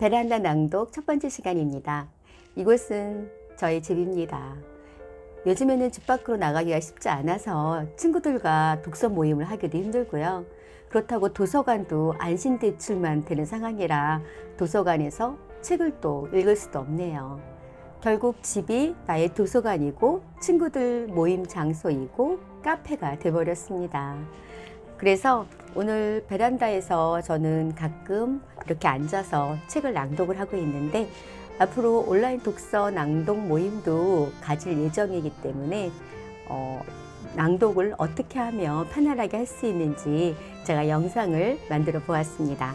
베란다 낭독 첫 번째 시간입니다. 이곳은 저의 집입니다. 요즘에는 집 밖으로 나가기가 쉽지 않아서 친구들과 독서 모임을 하기도 힘들고요. 그렇다고 도서관도 안심 대출만 되는 상황이라 도서관에서 책을 또 읽을 수도 없네요. 결국 집이 나의 도서관이고 친구들 모임 장소이고 카페가 돼버렸습니다. 그래서 오늘 베란다에서 저는 가끔 이렇게 앉아서 책을 낭독을 하고 있는데 앞으로 온라인 독서 낭독 모임도 가질 예정이기 때문에 어, 낭독을 어떻게 하며 편안하게 할 수 있는지 제가 영상을 만들어 보았습니다.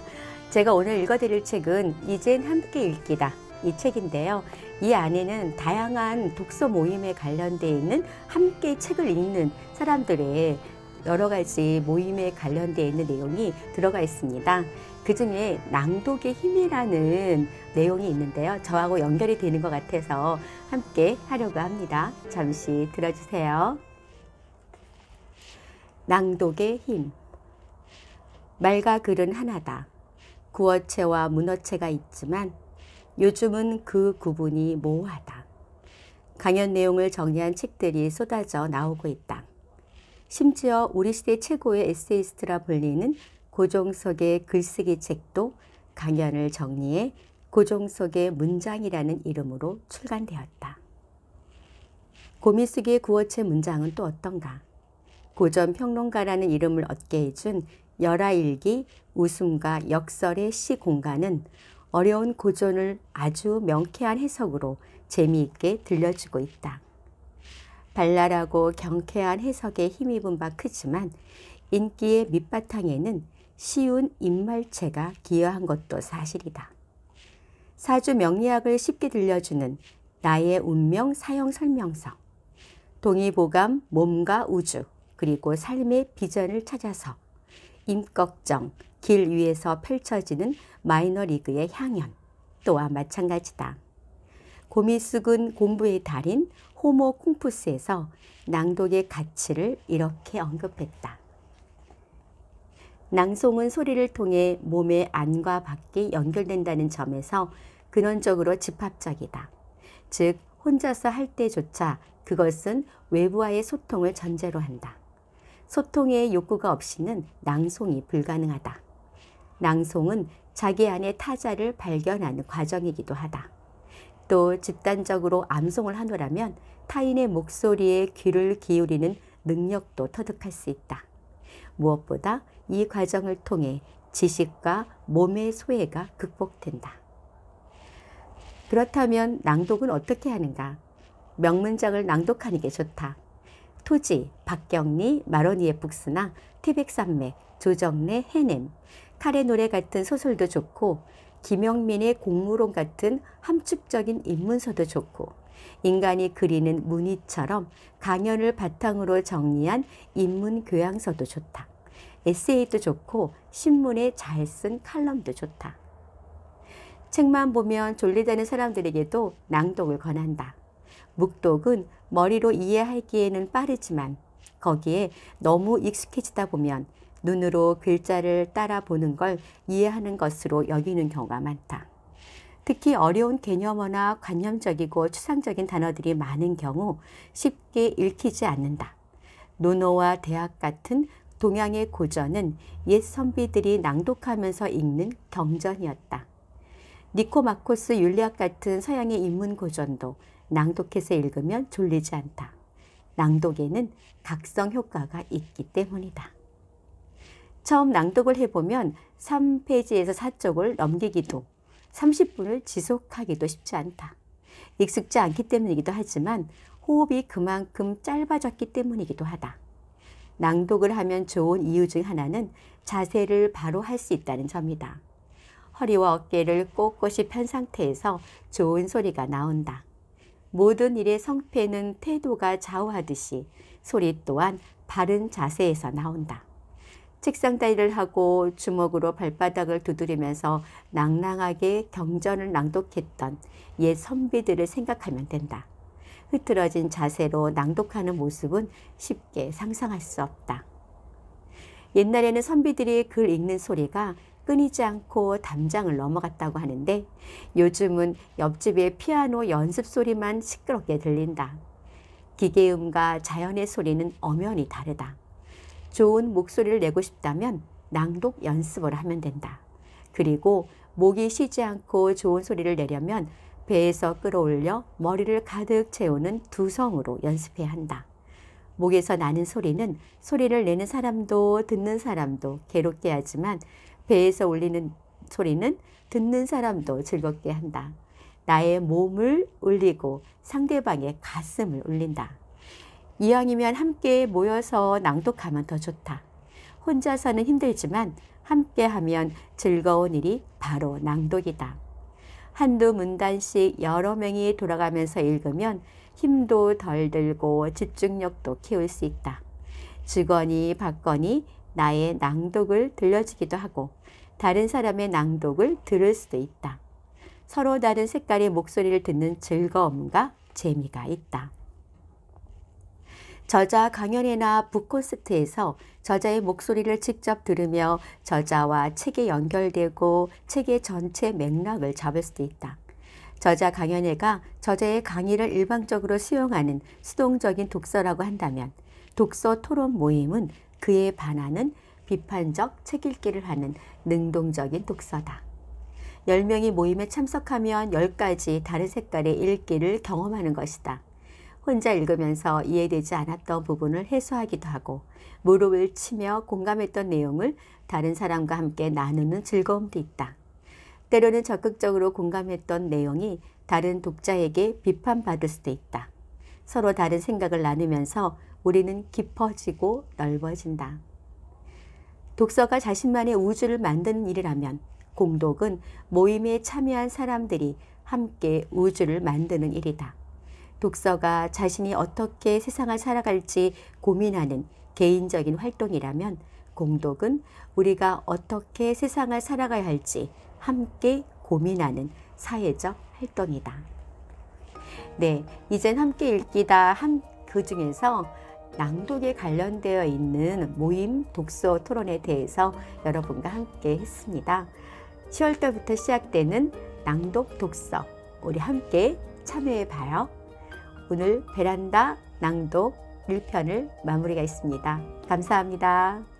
제가 오늘 읽어드릴 책은 이젠 함께 읽기다 이 책인데요. 이 안에는 다양한 독서 모임에 관련돼 있는 함께 책을 읽는 사람들의 여러 가지 모임에 관련되어 있는 내용이 들어가 있습니다. 그 중에 낭독의 힘이라는 내용이 있는데요. 저하고 연결이 되는 것 같아서 함께 하려고 합니다. 잠시 들어주세요. 낭독의 힘. 말과 글은 하나다. 구어체와 문어체가 있지만 요즘은 그 구분이 모호하다. 강연 내용을 정리한 책들이 쏟아져 나오고 있다. 심지어 우리 시대 최고의 에세이스트라 불리는 고종석의 글쓰기 책도 강연을 정리해 고종석의 문장이라는 이름으로 출간되었다. 고미숙의 구어체 문장은 또 어떤가? 고전 평론가라는 이름을 얻게 해준 열하일기 웃음과 역설의 시 공간은 어려운 고전을 아주 명쾌한 해석으로 재미있게 들려주고 있다. 발랄하고 경쾌한 해석에 힘입은 바 크지만 인기의 밑바탕에는 쉬운 입말체가 기여한 것도 사실이다. 사주 명리학을 쉽게 들려주는 나의 운명 사형 설명서, 동의보감, 몸과 우주, 그리고 삶의 비전을 찾아서 임꺽정, 길 위에서 펼쳐지는 마이너리그의 향연 또한 마찬가지다. 고미숙은 공부의 달인, 호모 쿵푸스에서 낭독의 가치를 이렇게 언급했다. 낭송은 소리를 통해 몸의 안과 밖이 연결된다는 점에서 근원적으로 집합적이다. 즉, 혼자서 할 때조차 그것은 외부와의 소통을 전제로 한다. 소통의 욕구가 없이는 낭송이 불가능하다. 낭송은 자기 안의 타자를 발견하는 과정이기도 하다. 또 집단적으로 암송을 하노라면 타인의 목소리에 귀를 기울이는 능력도 터득할 수 있다. 무엇보다 이 과정을 통해 지식과 몸의 소외가 극복된다. 그렇다면 낭독은 어떻게 하는가? 명문장을 낭독하는 게 좋다. 토지, 박경리, 마로니의 북스나 티백산맥, 조정래, 해냄, 칼의 노래 같은 소설도 좋고 김영민의 공무론 같은 함축적인 입문서도 좋고 인간이 그리는 무늬처럼 강연을 바탕으로 정리한 입문 교양서도 좋다. 에세이도 좋고 신문에 잘 쓴 칼럼도 좋다. 책만 보면 졸리다는 사람들에게도 낭독을 권한다. 묵독은 머리로 이해하기에는 빠르지만 거기에 너무 익숙해지다 보면 눈으로 글자를 따라 보는 걸 이해하는 것으로 여기는 경우가 많다. 특히 어려운 개념어나 관념적이고 추상적인 단어들이 많은 경우 쉽게 읽히지 않는다. 논어와 대학 같은 동양의 고전은 옛 선비들이 낭독하면서 읽는 경전이었다. 니코마코스 윤리학 같은 서양의 인문 고전도 낭독해서 읽으면 졸리지 않다. 낭독에는 각성 효과가 있기 때문이다. 처음 낭독을 해보면 3페이지에서 4쪽을 넘기기도 30분을 지속하기도 쉽지 않다. 익숙지 않기 때문이기도 하지만 호흡이 그만큼 짧아졌기 때문이기도 하다. 낭독을 하면 좋은 이유 중 하나는 자세를 바로 할 수 있다는 점이다. 허리와 어깨를 꼿꼿이 편 상태에서 좋은 소리가 나온다. 모든 일의 성패는 태도가 좌우하듯이 소리 또한 바른 자세에서 나온다. 책상 따위를 하고 주먹으로 발바닥을 두드리면서 낭낭하게 경전을 낭독했던 옛 선비들을 생각하면 된다. 흐트러진 자세로 낭독하는 모습은 쉽게 상상할 수 없다. 옛날에는 선비들이 글 읽는 소리가 끊이지 않고 담장을 넘어갔다고 하는데 요즘은 옆집의 피아노 연습 소리만 시끄럽게 들린다. 기계음과 자연의 소리는 엄연히 다르다. 좋은 목소리를 내고 싶다면 낭독 연습을 하면 된다. 그리고 목이 쉬지 않고 좋은 소리를 내려면 배에서 끌어올려 머리를 가득 채우는 두성으로 연습해야 한다. 목에서 나는 소리는 소리를 내는 사람도 듣는 사람도 괴롭게 하지만 배에서 울리는 소리는 듣는 사람도 즐겁게 한다. 나의 몸을 울리고 상대방의 가슴을 울린다. 이왕이면 함께 모여서 낭독하면 더 좋다. 혼자서는 힘들지만 함께 하면 즐거운 일이 바로 낭독이다. 한두 문단씩 여러 명이 돌아가면서 읽으면 힘도 덜 들고 집중력도 키울 수 있다. 주거니 받거니 나의 낭독을 들려주기도 하고 다른 사람의 낭독을 들을 수도 있다. 서로 다른 색깔의 목소리를 듣는 즐거움과 재미가 있다. 저자 강연회나 북콘서트에서 저자의 목소리를 직접 들으며 저자와 책에 연결되고 책의 전체 맥락을 잡을 수도 있다. 저자 강연회가 저자의 강의를 일방적으로 수용하는 수동적인 독서라고 한다면 독서 토론 모임은 그에 반하는 비판적 책 읽기를 하는 능동적인 독서다. 10명이 모임에 참석하면 10가지 다른 색깔의 읽기를 경험하는 것이다. 혼자 읽으면서 이해되지 않았던 부분을 해소하기도 하고 무릎을 치며 공감했던 내용을 다른 사람과 함께 나누는 즐거움도 있다. 때로는 적극적으로 공감했던 내용이 다른 독자에게 비판받을 수도 있다. 서로 다른 생각을 나누면서 우리는 깊어지고 넓어진다. 독서가 자신만의 우주를 만드는 일이라면 공독은 모임에 참여한 사람들이 함께 우주를 만드는 일이다. 독서가 자신이 어떻게 세상을 살아갈지 고민하는 개인적인 활동이라면 공독은 우리가 어떻게 세상을 살아가야 할지 함께 고민하는 사회적 활동이다. 네, 이젠 함께 읽기다 함, 그 중에서 낭독에 관련되어 있는 모임 독서 토론에 대해서 여러분과 함께 했습니다. 10월달부터 시작되는 낭독 독서 우리 함께 참여해 봐요. 오늘 베란다 낭독 1편을 마무리가 있습니다. 감사합니다.